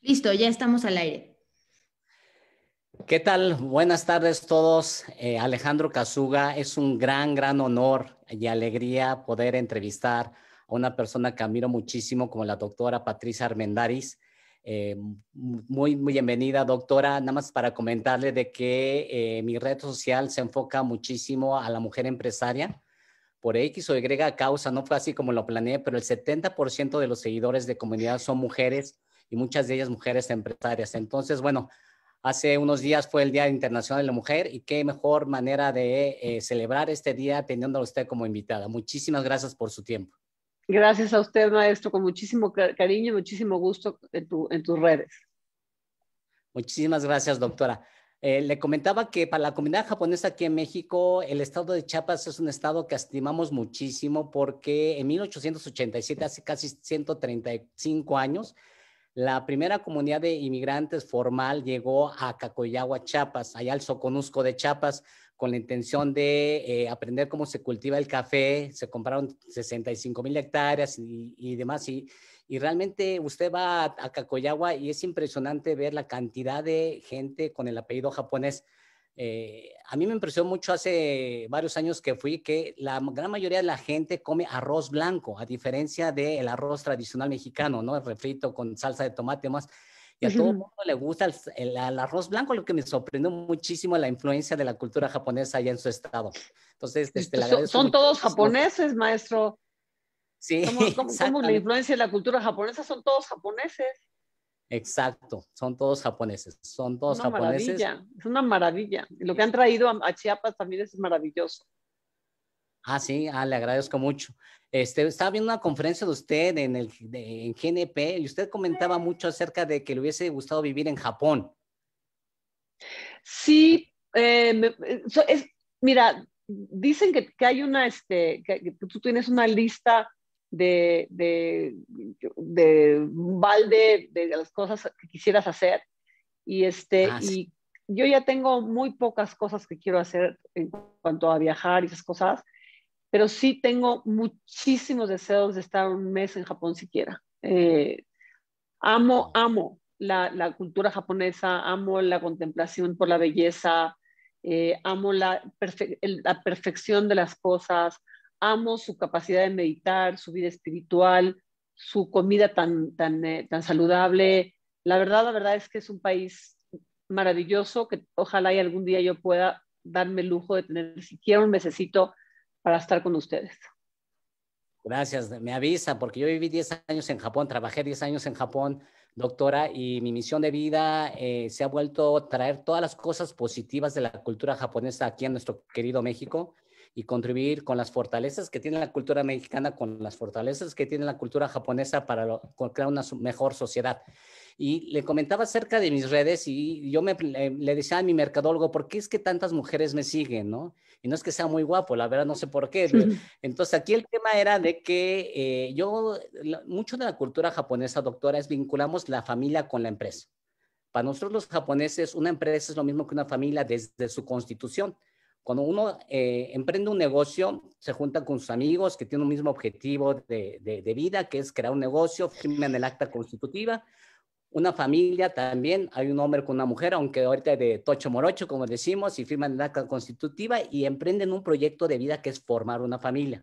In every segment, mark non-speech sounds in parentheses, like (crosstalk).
Listo, ya estamos al aire. ¿Qué tal? Buenas tardes todos. Eh, Alejandro Casuga, es un gran, gran honor y alegría poder entrevistar a una persona que admiro muchísimo como la doctora Patricia Armendaris. Eh, muy, muy bienvenida, doctora. Nada más para comentarle de que eh, mi red social se enfoca muchísimo a la mujer empresaria por X o Y causa, no fue así como lo planeé, pero el 70% de los seguidores de comunidad son mujeres y muchas de ellas mujeres empresarias. Entonces, bueno, hace unos días fue el Día Internacional de la Mujer y qué mejor manera de eh, celebrar este día teniéndola usted como invitada. Muchísimas gracias por su tiempo. Gracias a usted, maestro, con muchísimo cariño y muchísimo gusto en, en tus redes. Muchísimas gracias, doctora. Eh, le comentaba que para la comunidad japonesa aquí en México, el estado de Chiapas es un estado que estimamos muchísimo porque en 1887, hace casi 135 años, la primera comunidad de inmigrantes formal llegó a Cacoyagua, Chiapas, allá al Soconusco de Chiapas, con la intención de eh, aprender cómo se cultiva el café. Se compraron 65 mil hectáreas y, y demás. Y, y realmente usted va a, a Kakoyawa y es impresionante ver la cantidad de gente con el apellido japonés. Eh, a mí me impresionó mucho hace varios años que fui que la gran mayoría de la gente come arroz blanco, a diferencia del arroz tradicional mexicano, ¿no? El refrito con salsa de tomate más. Y a todo el mundo le gusta el, arroz blanco, lo que me sorprendió muchísimo la influencia de la cultura japonesa allá en su estado. Entonces, pues, este, pues, son, son todos japoneses, maestro. Sí, como, (laughs) la influencia de la cultura japonesa son todos japoneses. Exacto, son todos japoneses, son todos japoneses. Maravilla, es una maravilla. Lo que han traído a, Chiapas también es maravilloso. Ah, sí, ah, le agradezco mucho. Este, estaba viendo una conferencia de usted en, el, en GNP y usted comentaba mucho acerca de que le hubiese gustado vivir en Japón. Sí, eh, eh, mira, dicen que, hay una, este, que tú tienes una lista de, balde de las cosas que quisieras hacer. Y, este, ah, y yo ya tengo muy pocas cosas que quiero hacer en cuanto a viajar y esas cosas, pero sí tengo muchísimos deseos de estar un mes en Japón siquiera. Eh, amo, amo la, cultura japonesa, amo la contemplación por la belleza, eh, amo la perfección de las cosas, amo su capacidad de meditar, su vida espiritual, su comida tan, tan, eh, tan saludable. La verdad, la verdad es que es un país maravilloso que ojalá algún día yo pueda darme el lujo de tener siquiera un mesecito para estar con ustedes. Gracias, me avisa, porque yo viví 10 años en Japón, trabajé 10 años en Japón, doctora, y mi misión de vida eh, se ha vuelto traer todas las cosas positivas de la cultura japonesa aquí en nuestro querido México y contribuir con las fortalezas que tiene la cultura mexicana, con las fortalezas que tiene la cultura japonesa para crear una mejor sociedad. Y le comentaba acerca de mis redes y yo me, le decía a mi mercadólogo, ¿por qué es que tantas mujeres me siguen? Y no es que sea muy guapo, la verdad no sé por qué. Entonces aquí el tema era de que eh, yo, mucho de la cultura japonesa, doctora, es vinculamos la familia con la empresa. Para nosotros los japoneses, una empresa es lo mismo que una familia desde su constitución. Cuando uno eh, emprende un negocio, se junta con sus amigos que tienen un mismo objetivo de, de, vida, que es crear un negocio, firman el acta constitutiva, una familia también, hay un hombre con una mujer, aunque ahorita de tocho morocho, como decimos, y firman el acta constitutiva y emprenden un proyecto de vida que es formar una familia.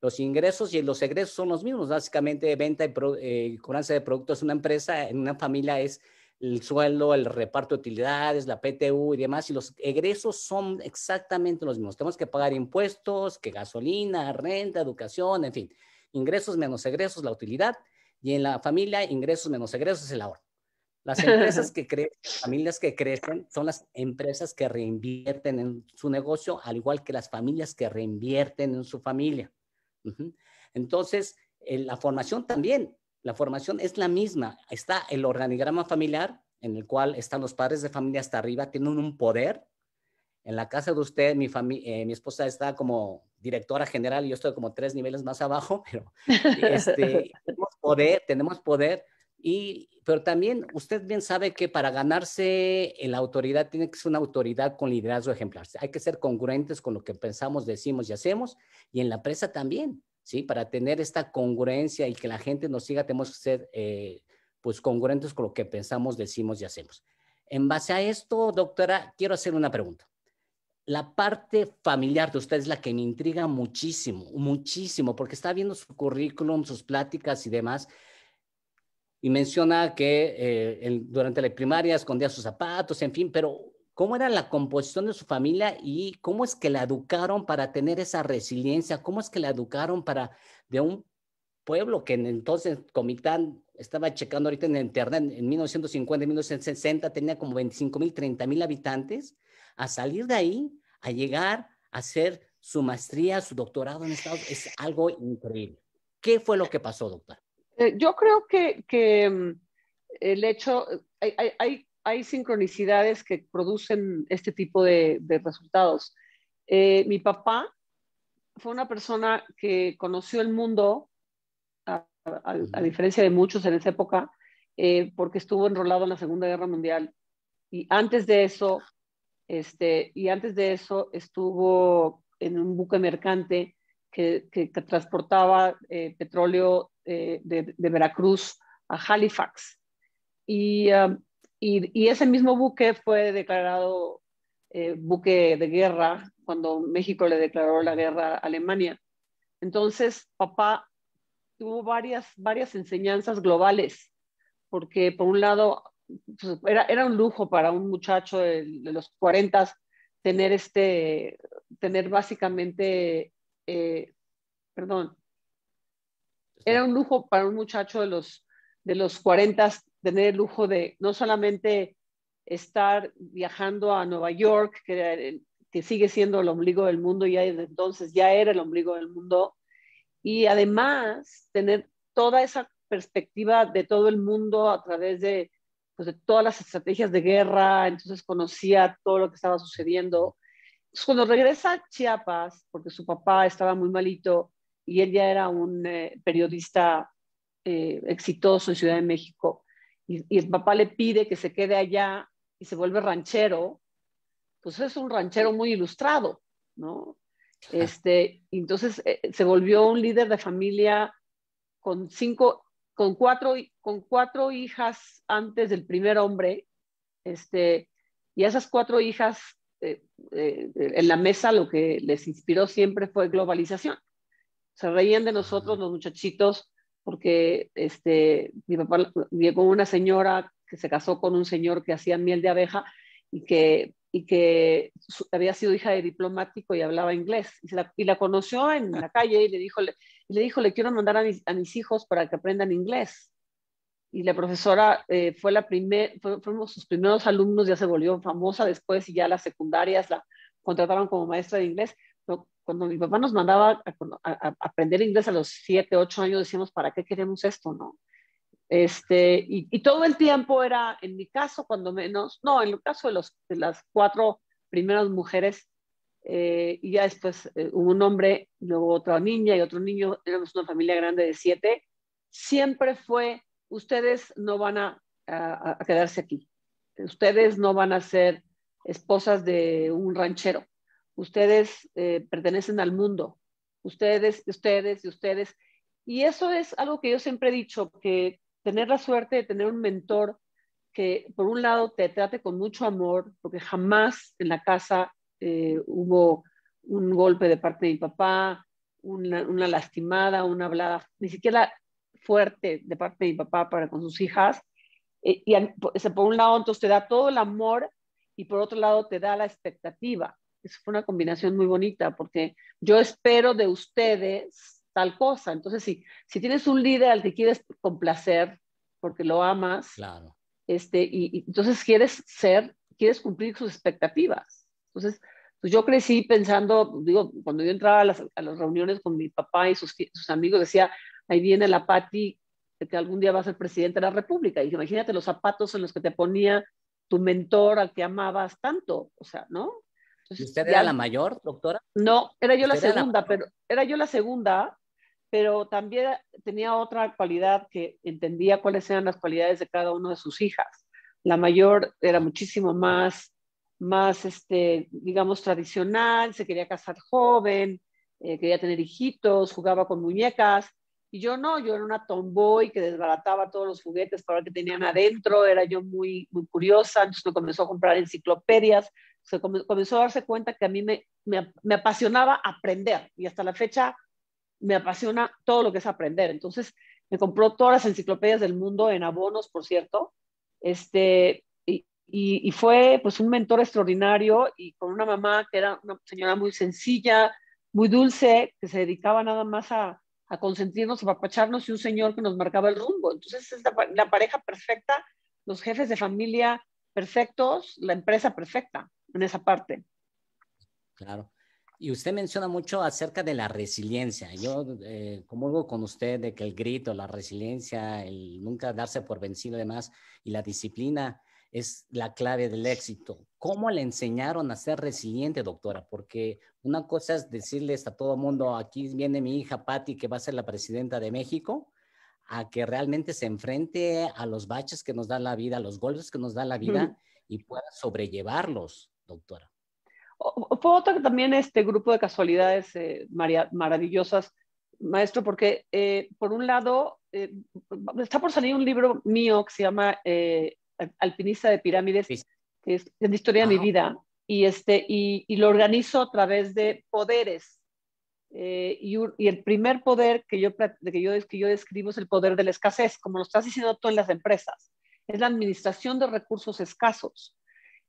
Los ingresos y los egresos son los mismos, básicamente venta y eh, cobranza de productos en una empresa, en una familia es el sueldo, el reparto de utilidades, la PTU y demás, y los egresos son exactamente los mismos. Tenemos que pagar impuestos, que gasolina, renta, educación, en fin, ingresos menos egresos, la utilidad, y en la familia, ingresos menos egresos, el ahorro. Las empresas (laughs) que crecen, familias que crecen, son las empresas que reinvierten en su negocio, al igual que las familias que reinvierten en su familia. Entonces, en la formación también. La formación es la misma. Está el organigrama familiar, en el cual están los padres de familia hasta arriba, tienen un poder. En la casa de usted, mi, eh, esposa está como directora general y yo estoy como tres niveles más abajo, (laughs) pero este, (laughs) tenemos poder, tenemos poder. Y, pero también usted bien sabe que para ganarse la autoridad tiene que ser una autoridad con liderazgo ejemplar. Hay que ser congruentes con lo que pensamos, decimos y hacemos, y en la empresa también. ¿sí? Para tener esta congruencia y que la gente nos siga, tenemos que ser eh, pues congruentes con lo que pensamos, decimos y hacemos. En base a esto, doctora, quiero hacer una pregunta. La parte familiar de usted es la que me intriga muchísimo, muchísimo, porque está viendo su currículum, sus pláticas y demás, y menciona que eh, durante la primaria escondía sus zapatos, en fin, pero cómo era la composición de su familia y cómo es que la educaron para tener esa resiliencia, cómo es que la educaron para de un pueblo que en entonces Comitán estaba checando ahorita en internet en 1950, 1960 tenía como 25 mil, 30 mil habitantes, a salir de ahí, a llegar a hacer su maestría, su doctorado en Estados Unidos, es algo increíble. ¿Qué fue lo que pasó, doctor? Eh, yo creo que, que mm, el hecho, eh, hay hay sincronicidades que producen este tipo de, resultados. Eh, mi papá fue una persona que conoció el mundo, a, diferencia de muchos en esa época, eh, porque estuvo enrolado en la Segunda Guerra Mundial. Y antes de eso, este, y antes de eso estuvo en un buque mercante que, transportaba eh, petróleo de, Veracruz a Halifax. Y um, y, ese mismo buque fue declarado eh, buque de guerra cuando México le declaró la guerra a Alemania. Entonces, papá tuvo varias, varias enseñanzas globales, porque por un lado, pues, era, un lujo para un muchacho de, los 40 tener este, tener básicamente, eh, perdón, era un lujo para un muchacho de los, de los 40 tener el lujo de no solamente estar viajando a Nueva York, que, sigue siendo el ombligo del mundo, y desde entonces ya era el ombligo del mundo, y además tener toda esa perspectiva de todo el mundo a través de, pues, de todas las estrategias de guerra, entonces conocía todo lo que estaba sucediendo. cuando regresa a Chiapas, porque su papá estaba muy malito y él ya era un eh, periodista eh, exitoso en Ciudad de México, y, el papá le pide que se quede allá y se vuelve ranchero, pues es un ranchero muy ilustrado, ¿no? Este, entonces eh, se volvió un líder de familia con cinco, con cuatro, con cuatro hijas antes del primer hombre, este, y esas cuatro hijas eh, eh, en la mesa lo que les inspiró siempre fue globalización. Se reían de nosotros los muchachitos porque este, mi papá llegó una señora que se casó con un señor que hacía miel de abeja y que, y que había sido hija de diplomático y hablaba inglés. Y, la, conoció en la calle y le dijo, le, le dijo, le quiero mandar a mis, hijos para que aprendan inglés. Y la profesora eh, fue la primer, fue, fuimos sus primeros alumnos, ya se volvió famosa después y ya las secundarias la contrataron como maestra de inglés, cuando mi papá nos mandaba a, aprender inglés a los siete, ocho años, decíamos, ¿para qué queremos esto? ¿no? Este, y, todo el tiempo era, en mi caso, cuando menos, no, en el caso de, los, las cuatro primeras mujeres, eh, y ya después eh, hubo un hombre, luego otra niña y otro niño, éramos una familia grande de siete, siempre fue, ustedes no van a quedarse aquí, ustedes no van a ser esposas de un ranchero, ustedes eh, pertenecen al mundo, ustedes, ustedes y ustedes. Y eso es algo que yo siempre he dicho, que tener la suerte de tener un mentor que por un lado te trate con mucho amor, porque jamás en la casa eh, hubo un golpe de parte de mi papá, una, lastimada, una hablada, ni siquiera fuerte de parte de mi papá para con sus hijas. Eh, y por, por un lado entonces te da todo el amor y por otro lado te da la expectativa. Esa fue una combinación muy bonita porque yo espero de ustedes tal cosa. Entonces, si, si tienes un líder al que quieres complacer porque lo amas, claro. este, y, entonces quieres ser, quieres cumplir sus expectativas. Entonces, pues yo crecí pensando, digo, cuando yo entraba a las, reuniones con mi papá y sus, amigos, decía, ahí viene la Patti que algún día va a ser presidente de la República. Y imagínate los zapatos en los que te ponía tu mentor al que amabas tanto, o sea, ¿no? Pues, usted era la mayor, doctora? No, era yo la segunda, pero era yo la segunda, pero también tenía otra cualidad que entendía cuáles eran las cualidades de cada una de sus hijas. La mayor era muchísimo más, más este, digamos, tradicional, se quería casar joven, eh, quería tener hijitos, jugaba con muñecas. Y yo no, yo era una tomboy que desbarataba todos los juguetes para ver qué tenían adentro, era yo muy, muy curiosa, entonces me comenzó a comprar enciclopedias, se comenzó a darse cuenta que a mí me, me, apasionaba aprender y hasta la fecha me apasiona todo lo que es aprender. Entonces me compró todas las enciclopedias del mundo en abonos, por cierto, este, y, y, fue pues un mentor extraordinario y con una mamá que era una señora muy sencilla, muy dulce, que se dedicaba nada más a, a consentirnos, a papacharnos y un señor que nos marcaba el rumbo. Entonces es la pareja perfecta, los jefes de familia perfectos, la empresa perfecta en esa parte. Claro. Y usted menciona mucho acerca de la resiliencia. Yo eh, con usted de que el grito, la resiliencia, el nunca darse por vencido y demás, y la disciplina es la clave del éxito. ¿Cómo le enseñaron a ser resiliente, doctora? Porque una cosa es decirles a todo mundo, aquí viene mi hija Patti, que va a ser la presidenta de México, a que realmente se enfrente a los baches que nos da la vida, a los golpes que nos da la vida y pueda sobrellevarlos doctora. puedo también este grupo de casualidades eh, maravillosas, maestro, porque eh, por un lado eh, está por salir un libro mío que se llama Alpinista de Pirámides, que es la historia de mi ah. vida, y, este, y, lo organizo a través de poderes. Y, el primer poder que yo, que, yo, que yo describo es el poder de la escasez, como lo estás diciendo tú en las empresas. Es la administración de recursos escasos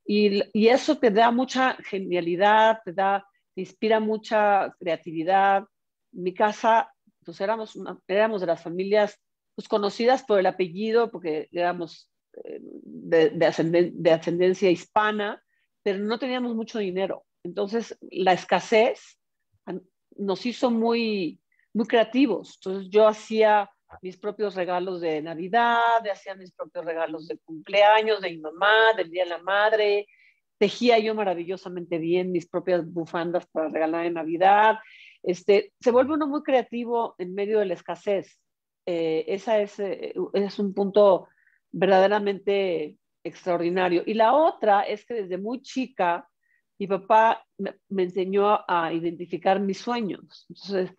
y, eso te da mucha genialidad, te da, te inspira mucha creatividad. mi casa, pues éramos, una, éramos de las familias pues, conocidas por el apellido, porque éramos eh, de, de ascendencia hispana, pero no teníamos mucho dinero. Entonces, la escasez nos hizo muy, muy creativos. Entonces, yo hacía mis propios regalos de Navidad, hacía mis propios regalos de cumpleaños, de mi mamá, del Día de la Madre, tejía yo maravillosamente bien mis propias bufandas para regalar en Navidad. Este, se vuelve uno muy creativo en medio de la escasez. Eh, esa es, eh, es un punto verdaderamente extraordinario. Y la otra es que desde muy chica, mi papá me, me enseñó a identificar mis sueños. Entonces,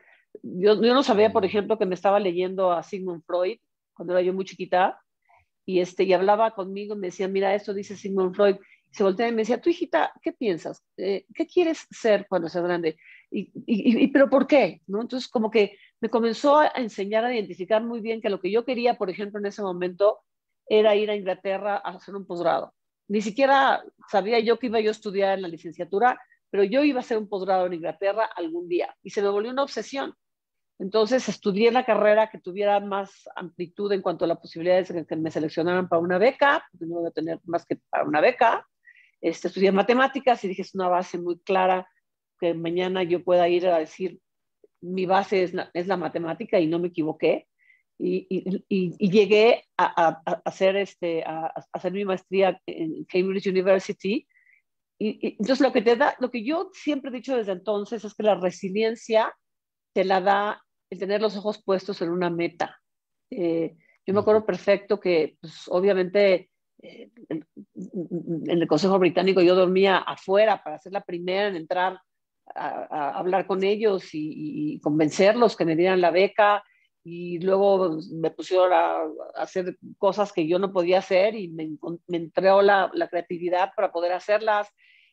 yo, no sabía, por ejemplo, que me estaba leyendo a Sigmund Freud cuando era yo muy chiquita, y, este, y hablaba conmigo, me decía, mira, esto dice Sigmund Freud, se volteaba y me decía, tu hijita, ¿qué piensas? Eh, ¿Qué quieres ser cuando seas grande? Y, y, y, pero ¿por qué? ¿No? Entonces, como que me comenzó a enseñar a identificar muy bien que lo que yo quería, por ejemplo, en ese momento, era ir a Inglaterra a hacer un posgrado. Ni siquiera sabía yo que iba yo a estudiar en la licenciatura, pero yo iba a hacer un posgrado en Inglaterra algún día. Y se me volvió una obsesión. Entonces estudié la carrera que tuviera más amplitud en cuanto a las posibilidades de que me seleccionaran para una beca, porque no voy a tener más que para una beca. Este, estudié matemáticas y dije, es una base muy clara que mañana yo pueda ir a decir, mi base es la, matemática y no me equivoqué. Y, llegué a, hacer este, a, hacer mi maestría en Cambridge University. Y, entonces lo que te da, lo que yo siempre he dicho desde entonces es que la resiliencia te la da el tener los ojos puestos en una meta. Eh, yo me acuerdo perfecto que, pues, obviamente, eh, en, el Consejo Británico yo dormía afuera para ser la primera en entrar a, hablar con ellos y, convencerlos que me dieran la beca. Y luego me pusieron a, hacer cosas que yo no podía hacer y me, me entró la, la creatividad para poder hacerlas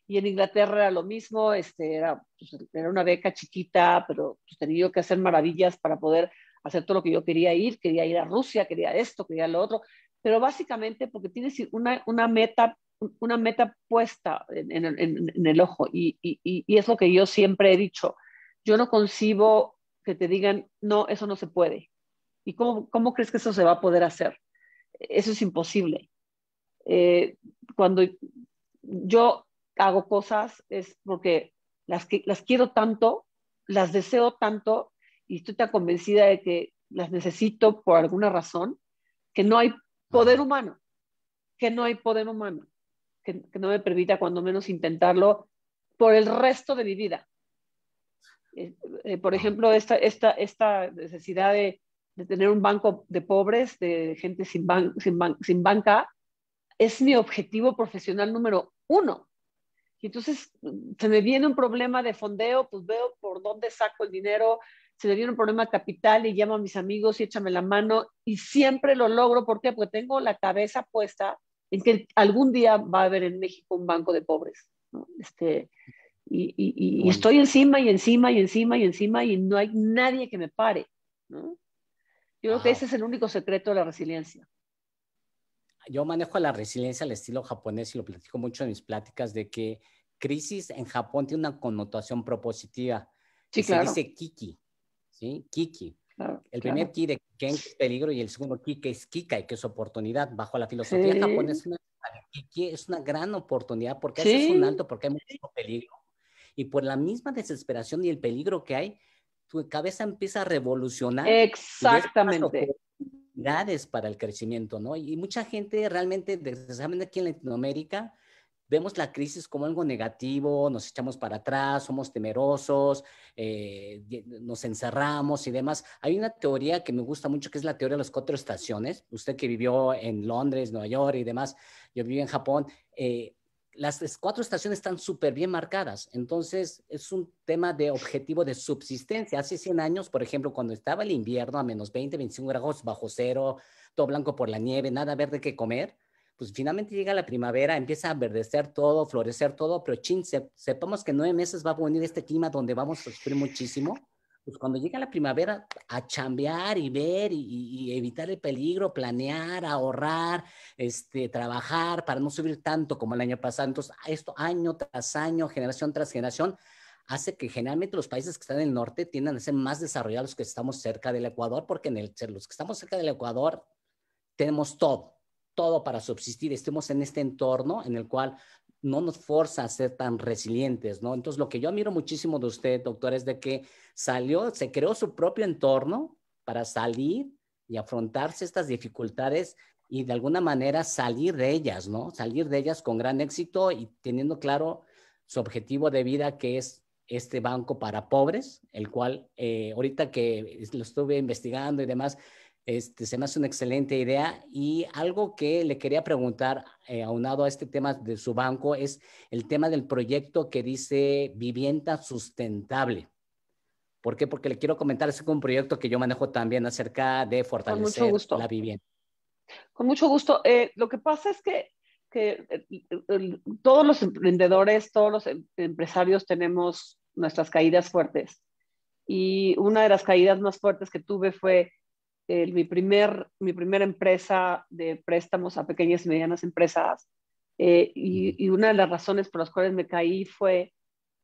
y en Inglaterra era lo mismo, este, era, pues, era una beca chiquita, pero pues, tenía que hacer maravillas para poder hacer todo lo que yo quería ir, quería ir a Rusia, quería esto, quería lo otro, pero básicamente porque tienes una, una meta una meta puesta en, en, el ojo y, y, y, es lo que yo siempre he dicho. Yo no concibo que te digan, no, eso no se puede. ¿Y cómo, cómo crees que eso se va a poder hacer? Eso es imposible. Eh, cuando yo hago cosas es porque las, las quiero tanto, las deseo tanto y estoy tan convencida de que las necesito por alguna razón, que no hay poder humano, que no hay poder humano, que, no me permita cuando menos intentarlo por el resto de mi vida. Eh, eh, por ah. ejemplo, esta, esta, esta necesidad de, tener un banco de pobres, de gente sin, sin, sin banca, es mi objetivo profesional número uno entonces se me viene un problema de fondeo, pues veo por dónde saco el dinero, se me viene un problema de capital y llamo a mis amigos y échame la mano y siempre lo logro. ¿Por qué? Porque tengo la cabeza puesta en que algún día va a haber en México un banco de pobres. Este, y, y, estoy encima y encima y encima y encima y no hay nadie que me pare. ¿no? Yo creo que ese es el único secreto de la resiliencia. Yo manejo la resiliencia al estilo japonés y lo platico mucho en mis pláticas de que crisis en Japón tiene una connotación propositiva. Sí, claro. Se dice kiki, ¿sí? Kiki. el primer ki de Ken es peligro y el segundo ki que es y que es oportunidad. Bajo la filosofía japonesa, kiki es una gran oportunidad porque es un alto, porque hay mucho peligro. Y por la misma desesperación y el peligro que hay, tu cabeza empieza a revolucionar. Exactamente. Oportunidades para el crecimiento, ¿no? Y mucha gente realmente, desde aquí en Latinoamérica, vemos la crisis como algo negativo, nos echamos para atrás, somos temerosos, eh, nos encerramos y demás. Hay una teoría que me gusta mucho, que es la teoría de las cuatro estaciones. Usted que vivió en Londres, Nueva York y demás, yo viví en Japón. Eh, las cuatro estaciones están súper bien marcadas, entonces es un tema de objetivo de subsistencia. Hace 100 años, por ejemplo, cuando estaba el invierno a menos 20, 25 grados bajo cero, todo blanco por la nieve, nada verde que comer, pues finalmente llega la primavera, empieza a verdecer todo, florecer todo, pero chin, sepamos que nueve meses va a venir este clima donde vamos a sufrir muchísimo. Pues cuando llega la primavera, a chambear y ver y, evitar el peligro, planear, ahorrar, este, trabajar para no subir tanto como el año pasado. Entonces, esto año tras año, generación tras generación, hace que generalmente los países que están en el norte tiendan a ser más desarrollados que estamos cerca del Ecuador, porque en el, los que estamos cerca del Ecuador tenemos todo todo para subsistir, estemos en este entorno en el cual no nos forza a ser tan resilientes, ¿no? Entonces, lo que yo admiro muchísimo de usted, doctor, es de que salió, se creó su propio entorno para salir y afrontarse estas dificultades y de alguna manera salir de ellas, ¿no? Salir de ellas con gran éxito y teniendo claro su objetivo de vida que es este banco para pobres, el cual eh, ahorita que lo estuve investigando y demás, este, se me hace una excelente idea y algo que le quería preguntar eh, aunado a este tema de su banco es el tema del proyecto que dice vivienda sustentable. ¿Por qué? Porque le quiero comentar, es un proyecto que yo manejo también acerca de fortalecer la vivienda. Con mucho gusto. Eh, lo que pasa es que, eh, todos los emprendedores, todos los em, empresarios tenemos nuestras caídas fuertes. Y una de las caídas más fuertes que tuve fue eh, mi, primer, mi primera empresa de préstamos a pequeñas y medianas empresas. Eh, y, una de las razones por las cuales me caí fue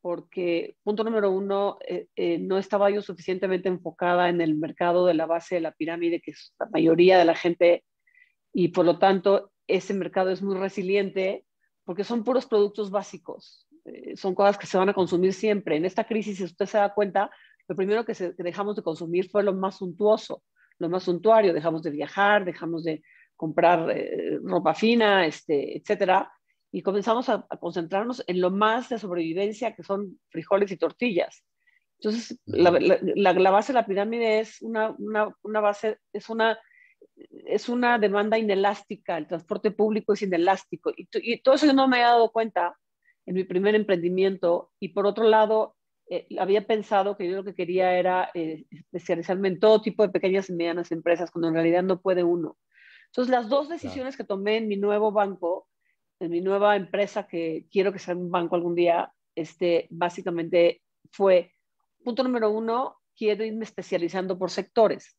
porque, punto número uno, eh, no estaba yo suficientemente enfocada en el mercado de la base de la pirámide, que es la mayoría de la gente, y por lo tanto ese mercado es muy resiliente porque son puros productos básicos, son cosas que se van a consumir siempre. En esta crisis, si usted se da cuenta, lo primero que dejamos de consumir fue lo más suntuoso, lo más suntuario, dejamos de viajar, dejamos de comprar eh, ropa fina, este, etcétera, y comenzamos a, concentrarnos en lo más de sobrevivencia que son frijoles y tortillas. Entonces, la, base de la pirámide es una, base, es una es una demanda inelástica, el transporte público es inelástico. Y, y, todo eso yo no me he dado cuenta en mi primer emprendimiento. Y por otro lado, eh, había pensado que yo lo que quería era eh, especializarme en todo tipo de pequeñas y medianas empresas, cuando en realidad no puede uno. Entonces, las dos decisiones que tomé en mi nuevo banco, en mi nueva empresa, que quiero que sea un banco algún día, este, básicamente fue, punto número uno, quiero irme especializando por sectores.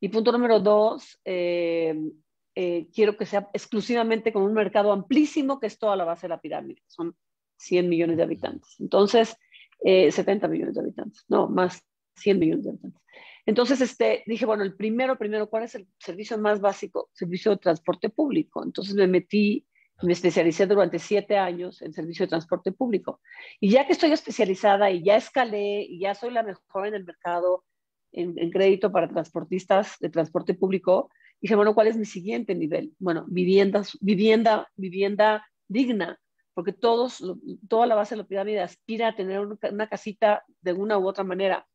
Y punto número dos, eh, quiero que sea exclusivamente con un mercado amplísimo, que es toda la base de la pirámide, son 100 millones de habitantes. Entonces, 70 eh, millones de habitantes, no, más 100 millones de habitantes. Entonces, este, dije, bueno, el primero, primero, ¿cuál es el servicio más básico? Servicio de transporte público. Entonces me metí, me especialicé durante siete años en servicio de transporte público. Y ya que estoy especializada y ya escalé y ya soy la mejor en el mercado en, crédito para transportistas de transporte público, dije, bueno, ¿cuál es mi siguiente nivel? Bueno, viviendas, vivienda, vivienda digna porque todos, toda la base de la pirámide aspira a tener una casita de una u otra manera.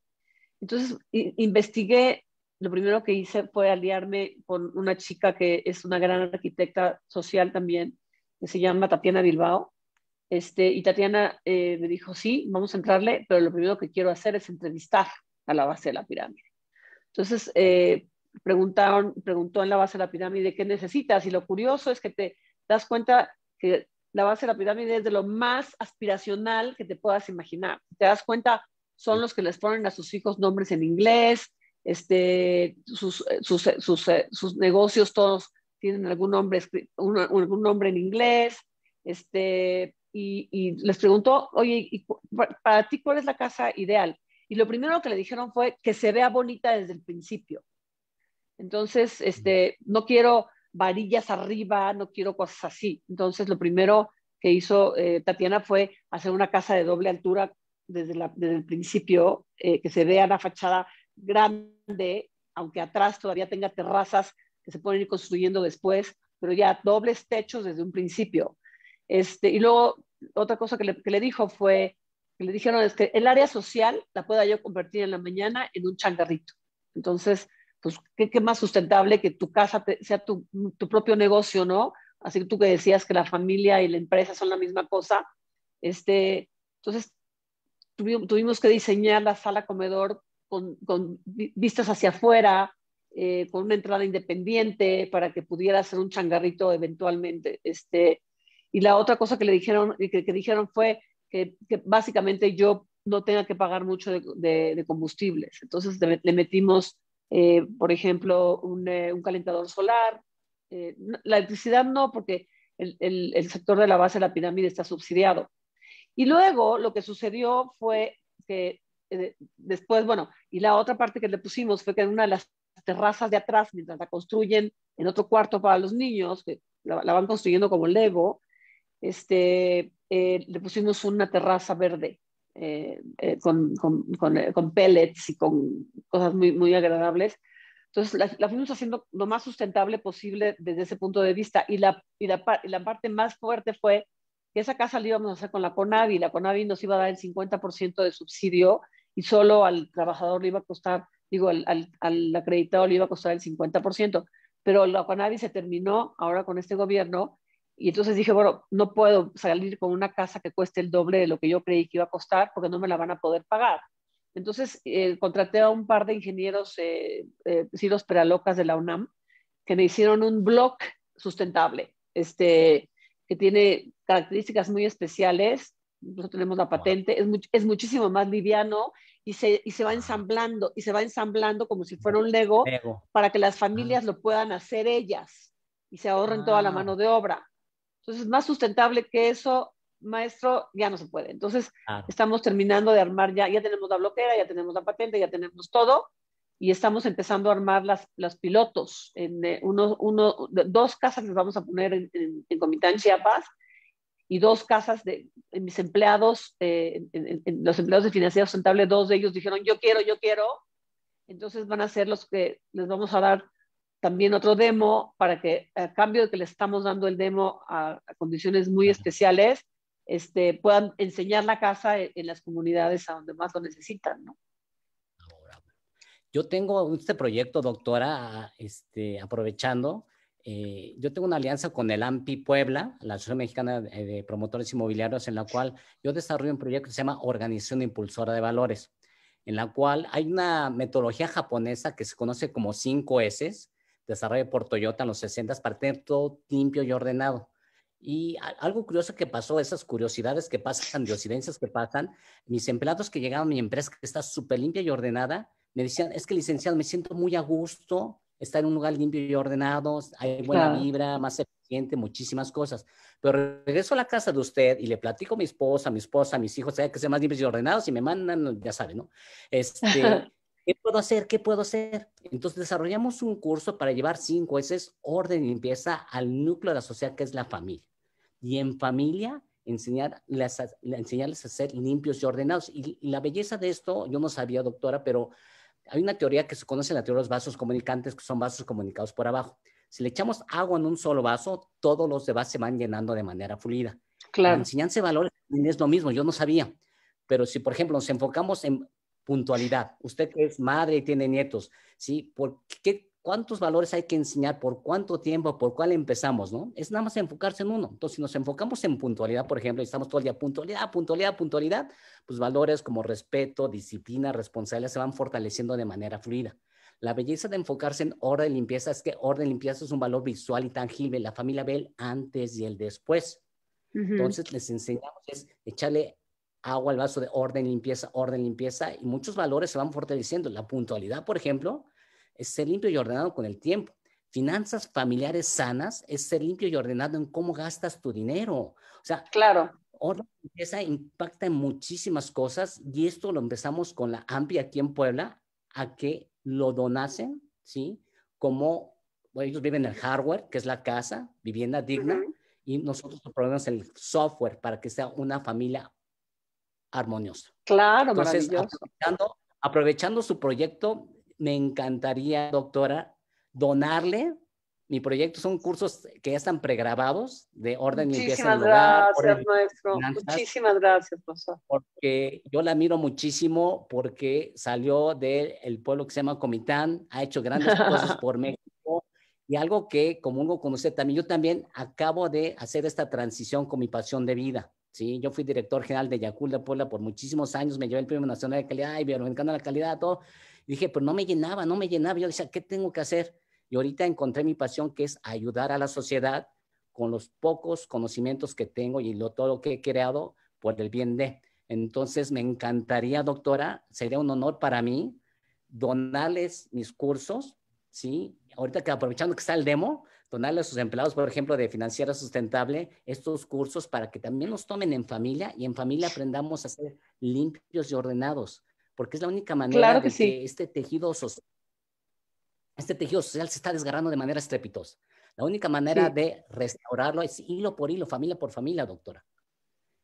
Entonces, investigué, lo primero que hice fue aliarme con una chica que es una gran arquitecta social también, que se llama Tatiana Bilbao. Este, y Tatiana eh, me dijo, sí, vamos a entrarle, pero lo primero que quiero hacer es entrevistar a la base de la pirámide. Entonces, eh, preguntaron, preguntó en la base de la pirámide qué necesitas y lo curioso es que te das cuenta que la base de la pirámide es de lo más aspiracional que te puedas imaginar. Te das cuenta, son los que les ponen a sus hijos nombres en inglés, este, sus, eh, eh, eh, negocios todos tienen algún nombre, un, nombre en inglés, este, y, les preguntó, oye, para ti cuál es la casa ideal? Y lo primero que le dijeron fue que se vea bonita desde el principio. Entonces, este, no quiero varillas arriba, no quiero cosas así. Entonces, lo primero que hizo eh, Tatiana fue hacer una casa de doble altura desde, el principio, eh, que se vea la fachada grande, aunque atrás todavía tenga terrazas que se pueden ir construyendo después, pero ya dobles techos desde un principio. Este, y luego, otra cosa que le, que le dijo fue, que le dijeron es que el área social la pueda yo convertir en la mañana en un changarrito. Entonces, pues qué, más sustentable que tu casa sea tu, propio negocio, ¿no? Así que tú que decías que la familia y la empresa son la misma cosa. Este, entonces, tuvimos, que diseñar la sala comedor con, con vistas hacia afuera, eh, con una entrada independiente para que pudiera ser un changarrito eventualmente. Este, y la otra cosa que le dijeron, que, que dijeron fue que, básicamente yo no tenga que pagar mucho de, de combustibles. Entonces le metimos eh, por ejemplo, un, eh, calentador solar. Eh, la electricidad no, porque el, sector de la base de la pirámide está subsidiado. Y luego lo que sucedió fue que después, bueno, y la otra parte que le pusimos fue que en una de las terrazas de atrás, mientras la construyen en otro cuarto para los niños, que la, van construyendo como Lego, este, le pusimos una terraza verde eh, eh, con, con, eh, con, pellets y con cosas muy, muy agradables. Entonces la, la, fuimos haciendo lo más sustentable posible desde ese punto de vista y la, y la, la parte más fuerte fue que esa casa la íbamos a hacer con la CONAVI, la CONAVI nos iba a dar el 50% de subsidio y solo al trabajador le iba a costar, digo, al, al, al acreditado le iba a costar el 50%, pero la CONAVI se terminó ahora con este gobierno y entonces dije, bueno, no puedo salir con una casa que cueste el doble de lo que yo creí que iba a costar porque no me la van a poder pagar. Entonces eh, contraté a un par de ingenieros, eh, eh, Peralocas de la UNAM, que me hicieron un blog sustentable, este, que tiene características muy especiales. Nosotros tenemos la patente, es, muchísimo más liviano y se, y se va ah. ensamblando, y se va ensamblando como si fuera un Lego, para que las familias lo puedan hacer ellas y se ahorren toda la ah. mano de obra. Entonces, más sustentable que eso, maestro, ya no se puede. Entonces, estamos terminando de armar ya, ya tenemos la bloquera, ya tenemos la patente, ya tenemos todo, y estamos empezando a armar las, pilotos. En, eh, uno, dos casas les vamos a poner en, en, en, Comitán Chiapas y dos casas de mis empleados, eh, los empleados de financiera sustentable, dos de ellos dijeron, yo quiero, yo quiero. Entonces van a ser los que les vamos a dar también otro demo para que a cambio de que le estamos dando el demo a, condiciones muy especiales, este, puedan enseñar la casa e, en, las comunidades a donde más lo necesitan, ¿no? Yo tengo este proyecto, doctora, este, aprovechando, eh, yo tengo una alianza con el AMPI Puebla, la Asociación Mexicana de Promotores Inmobiliarios, en la cual yo desarrollo un proyecto que se llama Organización Impulsora de Valores, en la cual hay una metodología japonesa que se conoce como 5 S, desarrollo por Toyota en los 60 para tener todo limpio y ordenado. Y algo curioso que pasó, esas curiosidades que pasan, diocidencias que pasan, mis empleados que llegaban a mi empresa, que está súper limpia y ordenada, me decían, es que licenciado, me siento muy a gusto, estar en un lugar limpio y ordenado, hay buena vibra, más eficiente, muchísimas cosas. Pero regreso a la casa de usted y le platico a mi esposa, a mi esposa, a mis hijos, que sean más limpios y ordenados y me mandan, ya saben, ¿no? Este, (laughs) ¿Qué puedo hacer? ¿Qué puedo hacer? Entonces desarrollamos un curso para llevar cinco veces orden y limpieza al núcleo de la sociedad que es la familia. Y en familia enseñarles a, a ser limpios y ordenados. Y, la belleza de esto, yo no sabía, doctora, pero hay una teoría que se conoce en la teoría de los vasos comunicantes, que son vasos comunicados por abajo. Si le echamos agua en un solo vaso, todos los demás se van llenando de manera fluida. Claro. valores es lo mismo, yo no sabía. Pero si, por ejemplo, nos enfocamos en puntualidad. Usted que es madre y tiene nietos, ¿sí? ¿Por ¿Cuántos valores hay que enseñar? ¿Por cuánto tiempo? ¿Por cuál empezamos? ¿no? Es nada más enfocarse en uno. Entonces, si nos enfocamos en puntualidad, por ejemplo, y estamos todo el día puntualidad, puntualidad, puntualidad, pues valores como respeto, disciplina, responsabilidad se van fortaleciendo de manera fluida. La belleza de enfocarse en orden y limpieza es que orden y limpieza es un valor visual y tangible. La familia ve el antes y el después. Entonces les enseñamos es echarle agua al vaso de orden, limpieza, orden, limpieza, y muchos valores se van fortaleciendo. La puntualidad, por ejemplo, es ser limpio y ordenado con el tiempo. Finanzas familiares sanas es ser limpio y ordenado en cómo gastas tu dinero. O sea, claro. Orden, limpieza impacta en muchísimas cosas y esto lo empezamos con la AMPI aquí en Puebla a que lo donasen, ¿sí? Como ellos viven en el hardware, que es la casa, vivienda digna, y nosotros proponemos el software para que sea una familia armonioso. Claro, Aprovechando, su proyecto, me encantaría, doctora, donarle mi proyecto son cursos que ya están pregrabados de orden y limpieza gracias, lugar, maestro. Muchísimas gracias, profesor. Porque yo la miro muchísimo porque salió del pueblo que se llama Comitán, ha hecho grandes cosas (laughs) por México. Y algo que como con usted también, yo también acabo de hacer esta transición con mi pasión de vida. ¿sí? Yo fui director general de Yacul de Puebla por muchísimos años, me llevé el Premio Nacional de Calidad y me encanta la Calidad, todo. dije, pero pues, no me llenaba, no me llenaba. Yo decía, ¿qué tengo que hacer? Y ahorita encontré mi pasión, que es ayudar a la sociedad con los pocos conocimientos que tengo y lo, todo lo que he creado por el bien de. Entonces, me encantaría, doctora, sería un honor para mí donarles mis cursos, ¿sí? Ahorita que aprovechando que está el demo, donarle a sus empleados, por ejemplo, de Financiera Sustentable, estos cursos para que también los tomen en familia y en familia aprendamos a ser limpios y ordenados, porque es la única manera de que este tejido social este tejido social se está desgarrando de manera estrepitosa. La única manera de restaurarlo es hilo por hilo, familia por familia, doctora.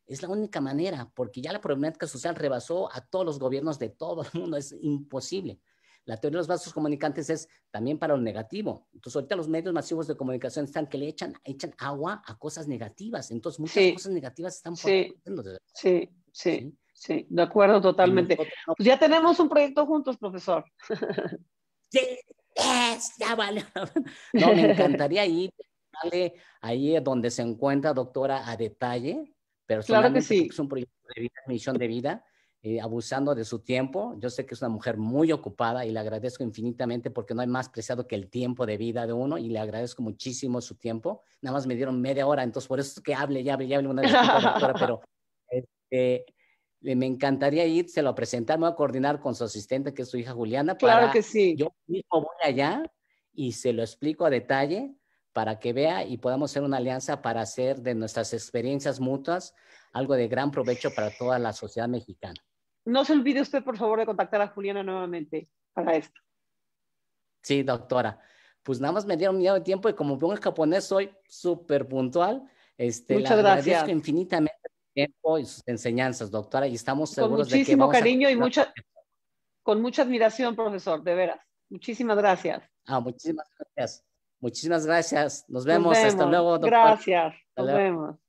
Es la única manera, porque ya la problemática social rebasó a todos los gobiernos de todo el mundo, es imposible. La teoría de los vasos comunicantes es también para lo negativo. Entonces, ahorita los medios masivos de comunicación están que le echan, echan agua a cosas negativas. Entonces, muchas cosas negativas están por sí, sí, sí, sí, de acuerdo totalmente. Pues ya tenemos un proyecto juntos, profesor. (laughs) Sí, ya vale. (laughs) No, me encantaría ir ahí donde se encuentra, doctora, a detalle. Pero claro que sí. Es un proyecto de vida, misión de vida eh, abusando de su tiempo. Yo sé que es una mujer muy ocupada y le agradezco infinitamente porque no hay más preciado que el tiempo de vida de uno y le agradezco muchísimo su tiempo. Nada más me dieron media hora, entonces por eso es que hable, ya hable, ya hable una vez. pero (laughs) este, me encantaría se a presentar, me voy a coordinar con su asistente, que es su hija Juliana. Para, que sí. Yo mismo voy allá y se lo explico a detalle para que vea y podamos hacer una alianza para hacer de nuestras experiencias mutuas algo de gran provecho para toda la sociedad mexicana no se olvide usted, por favor, de contactar a Juliana nuevamente para esto. Sí, doctora. Pues nada más me dieron miedo de tiempo y como pongo el japonés, soy súper puntual. Este, Muchas gracias. Agradezco infinitamente su tiempo y sus enseñanzas, doctora, y estamos seguros de que. Con muchísimo cariño y mucha, con mucha admiración, profesor, de veras. Muchísimas gracias. Ah, muchísimas gracias. Muchísimas gracias. Nos vemos. Hasta luego, doctora. Gracias. Nos vemos.